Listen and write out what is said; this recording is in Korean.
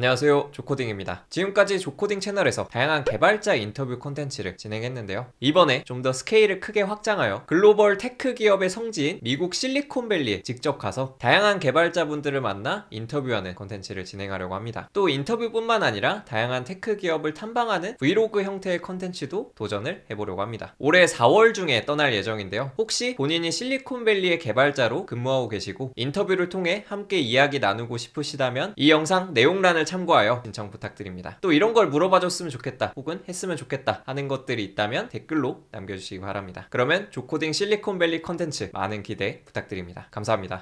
안녕하세요 조코딩입니다 지금까지 조코딩 채널에서 다양한 개발자 인터뷰 콘텐츠를 진행했는데요 이번에 좀 더 스케일을 크게 확장하여 글로벌 테크 기업의 성지인 미국 실리콘밸리에 직접 가서 다양한 개발자분들을 만나 인터뷰하는 콘텐츠를 진행하려고 합니다 또 인터뷰뿐만 아니라 다양한 테크 기업을 탐방하는 브이로그 형태의 콘텐츠도 도전을 해보려고 합니다 올해 4월 중에 떠날 예정인데요 혹시 본인이 실리콘밸리의 개발자로 근무하고 계시고 인터뷰를 통해 함께 이야기 나누고 싶으시다면 이 영상 내용란을 참고하여 신청 부탁드립니다. 또 이런 걸 물어봐줬으면 좋겠다 혹은 했으면 좋겠다 하는 것들이 있다면 댓글로 남겨주시기 바랍니다. 그러면 조코딩 실리콘밸리 컨텐츠 많은 기대 부탁드립니다. 감사합니다.